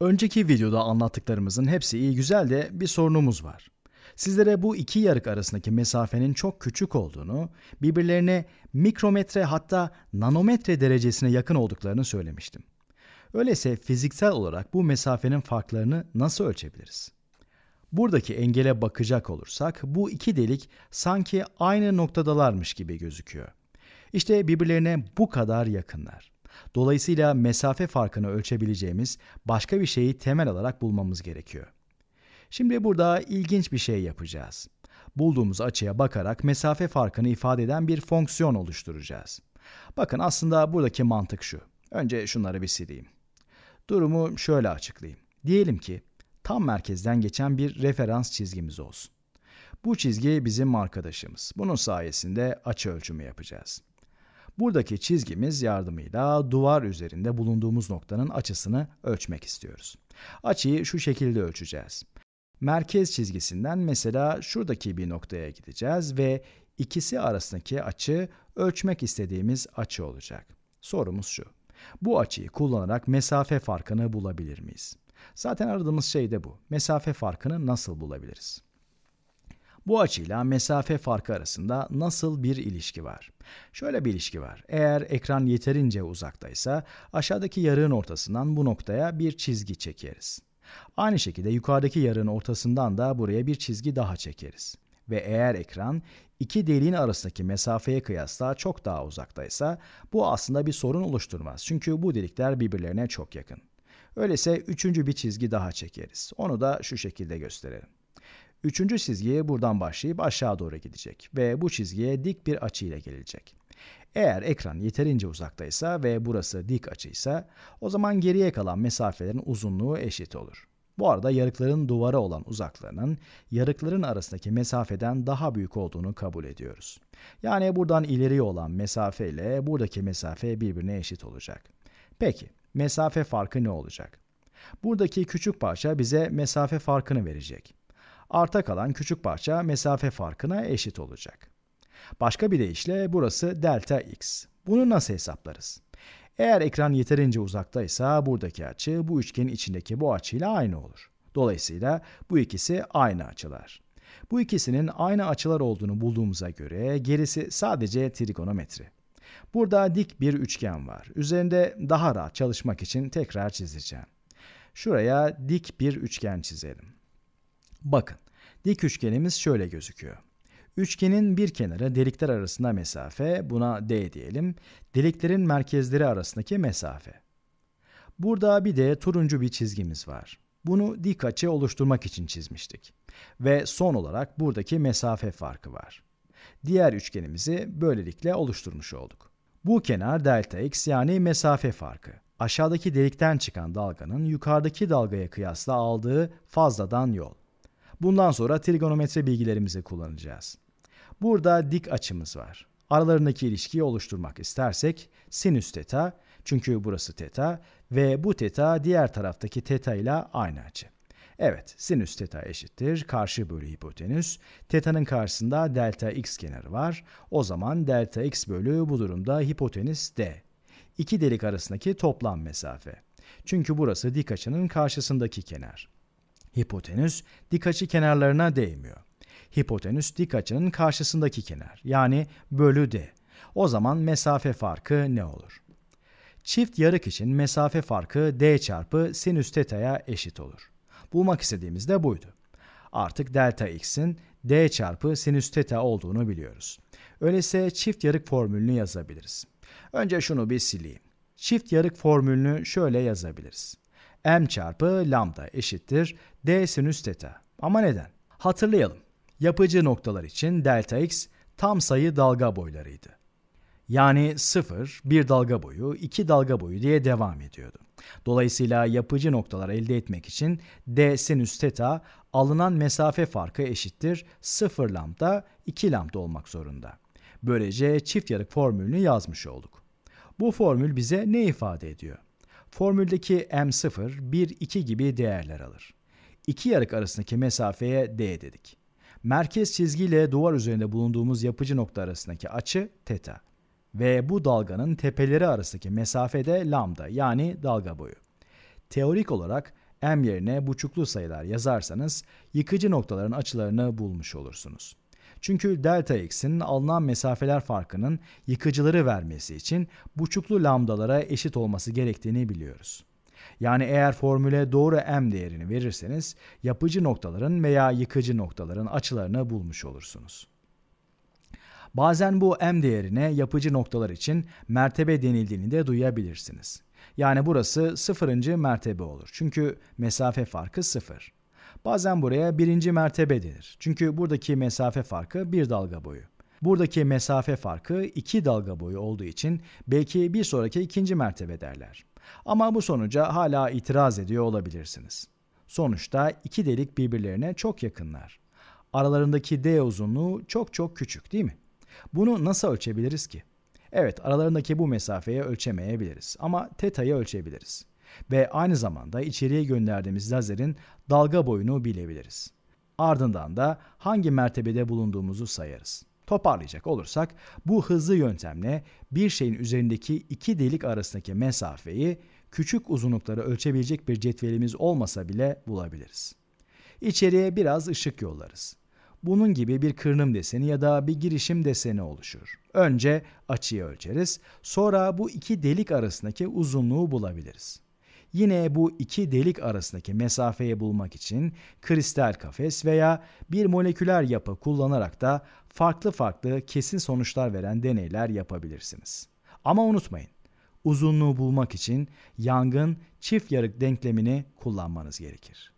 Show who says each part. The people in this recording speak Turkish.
Speaker 1: Önceki videoda anlattıklarımızın hepsi iyi güzel de bir sorunumuz var. Sizlere bu iki yarık arasındaki mesafenin çok küçük olduğunu, birbirlerine mikrometre hatta nanometre derecesine yakın olduklarını söylemiştim. Öyleyse fiziksel olarak bu mesafenin farklarını nasıl ölçebiliriz? Buradaki engele bakacak olursak bu iki delik sanki aynı noktadalarmış gibi gözüküyor. İşte birbirlerine bu kadar yakınlar. Dolayısıyla mesafe farkını ölçebileceğimiz başka bir şeyi temel alarak bulmamız gerekiyor. Şimdi burada ilginç bir şey yapacağız. Bulduğumuz açıya bakarak mesafe farkını ifade eden bir fonksiyon oluşturacağız. Bakın aslında buradaki mantık şu. Önce şunları bir sileyim. Durumu şöyle açıklayayım. Diyelim ki tam merkezden geçen bir referans çizgimiz olsun. Bu çizgi bizim arkadaşımız. Bunun sayesinde açı ölçümü yapacağız. Buradaki çizgimiz yardımıyla duvar üzerinde bulunduğumuz noktanın açısını ölçmek istiyoruz. Açıyı şu şekilde ölçeceğiz. Merkez çizgisinden mesela şuradaki bir noktaya gideceğiz ve ikisi arasındaki açı ölçmek istediğimiz açı olacak. Sorumuz şu. Bu açıyı kullanarak mesafe farkını bulabilir miyiz? Zaten aradığımız şey de bu. Mesafe farkını nasıl bulabiliriz? Bu açıyla mesafe farkı arasında nasıl bir ilişki var? Şöyle bir ilişki var. Eğer ekran yeterince uzaktaysa aşağıdaki yarığın ortasından bu noktaya bir çizgi çekeriz. Aynı şekilde yukarıdaki yarığın ortasından da buraya bir çizgi daha çekeriz. Ve eğer ekran iki deliğin arasındaki mesafeye kıyasla çok daha uzaktaysa bu aslında bir sorun oluşturmaz. Çünkü bu delikler birbirlerine çok yakın. Öyleyse üçüncü bir çizgi daha çekeriz. Onu da şu şekilde gösterelim. Üçüncü çizgiye buradan başlayıp aşağı doğru gidecek ve bu çizgiye dik bir açıyla gelecek. Eğer ekran yeterince uzaktaysa ve burası dik açıysa o zaman geriye kalan mesafelerin uzunluğu eşit olur. Bu arada yarıkların duvara olan uzaklığının yarıkların arasındaki mesafeden daha büyük olduğunu kabul ediyoruz. Yani buradan ileriye olan mesafe ile buradaki mesafe birbirine eşit olacak. Peki mesafe farkı ne olacak? Buradaki küçük parça bize mesafe farkını verecek arta kalan küçük parça mesafe farkına eşit olacak. Başka bir deyişle burası delta x. Bunu nasıl hesaplarız? Eğer ekran yeterince uzaktaysa buradaki açı bu üçgenin içindeki bu açıyla aynı olur. Dolayısıyla bu ikisi aynı açılar. Bu ikisinin aynı açılar olduğunu bulduğumuza göre gerisi sadece trigonometri. Burada dik bir üçgen var. Üzerinde daha rahat çalışmak için tekrar çizeceğim. Şuraya dik bir üçgen çizelim. Bakın, dik üçgenimiz şöyle gözüküyor. Üçgenin bir kenarı delikler arasında mesafe, buna D diyelim. Deliklerin merkezleri arasındaki mesafe. Burada bir de turuncu bir çizgimiz var. Bunu dik açı oluşturmak için çizmiştik. Ve son olarak buradaki mesafe farkı var. Diğer üçgenimizi böylelikle oluşturmuş olduk. Bu kenar delta x yani mesafe farkı. Aşağıdaki delikten çıkan dalganın yukarıdaki dalgaya kıyasla aldığı fazladan yol. Bundan sonra trigonometri bilgilerimizi kullanacağız. Burada dik açımız var. Aralarındaki ilişkiyi oluşturmak istersek sinüs teta çünkü burası teta ve bu teta diğer taraftaki teta ile aynı açı. Evet, sinüs teta eşittir karşı bölü hipotenüs. Teta'nın karşısında delta x kenarı var. O zaman delta x bölü bu durumda hipotenüs d. İki delik arasındaki toplam mesafe. Çünkü burası dik açının karşısındaki kenar. Hipotenüs dik açı kenarlarına değmiyor. Hipotenüs dik açının karşısındaki kenar yani bölü d. O zaman mesafe farkı ne olur? Çift yarık için mesafe farkı d çarpı sinüs teta'ya eşit olur. Bulmak istediğimiz de buydu. Artık delta x'in d çarpı sinüs teta olduğunu biliyoruz. Öyleyse çift yarık formülünü yazabiliriz. Önce şunu bir sileyim. Çift yarık formülünü şöyle yazabiliriz m çarpı lambda eşittir d sinüs teta. Ama neden? Hatırlayalım. Yapıcı noktalar için delta x tam sayı dalga boylarıydı. Yani 0, 1 dalga boyu, 2 dalga boyu diye devam ediyordu. Dolayısıyla yapıcı noktalar elde etmek için d sinüs teta alınan mesafe farkı eşittir 0 lambda 2 lambda olmak zorunda. Böylece çift yarık formülünü yazmış olduk. Bu formül bize ne ifade ediyor? Formüldeki m0, 1, 2 gibi değerler alır. İki yarık arasındaki mesafeye d dedik. Merkez çizgiyle duvar üzerinde bulunduğumuz yapıcı nokta arasındaki açı teta ve bu dalganın tepeleri arasındaki mesafe de lambda yani dalga boyu. Teorik olarak m yerine buçuklu sayılar yazarsanız yıkıcı noktaların açılarını bulmuş olursunuz. Çünkü delta x'in alınan mesafeler farkının yıkıcıları vermesi için buçuklu lambdalara eşit olması gerektiğini biliyoruz. Yani eğer formüle doğru m değerini verirseniz yapıcı noktaların veya yıkıcı noktaların açılarını bulmuş olursunuz. Bazen bu m değerine yapıcı noktalar için mertebe denildiğini de duyabilirsiniz. Yani burası sıfırıncı mertebe olur. Çünkü mesafe farkı sıfır. Bazen buraya birinci mertebe denir. Çünkü buradaki mesafe farkı bir dalga boyu. Buradaki mesafe farkı iki dalga boyu olduğu için belki bir sonraki ikinci mertebe derler. Ama bu sonuca hala itiraz ediyor olabilirsiniz. Sonuçta iki delik birbirlerine çok yakınlar. Aralarındaki D uzunluğu çok çok küçük değil mi? Bunu nasıl ölçebiliriz ki? Evet aralarındaki bu mesafeyi ölçemeyebiliriz ama teta'yı ölçebiliriz ve aynı zamanda içeriye gönderdiğimiz lazerin dalga boyunu bilebiliriz. Ardından da hangi mertebede bulunduğumuzu sayarız. Toparlayacak olursak bu hızlı yöntemle bir şeyin üzerindeki iki delik arasındaki mesafeyi küçük uzunlukları ölçebilecek bir cetvelimiz olmasa bile bulabiliriz. İçeriye biraz ışık yollarız. Bunun gibi bir kırınım deseni ya da bir girişim deseni oluşur. Önce açıyı ölçeriz, sonra bu iki delik arasındaki uzunluğu bulabiliriz. Yine bu iki delik arasındaki mesafeyi bulmak için kristal kafes veya bir moleküler yapı kullanarak da farklı farklı kesin sonuçlar veren deneyler yapabilirsiniz. Ama unutmayın, uzunluğu bulmak için yangın çift yarık denklemini kullanmanız gerekir.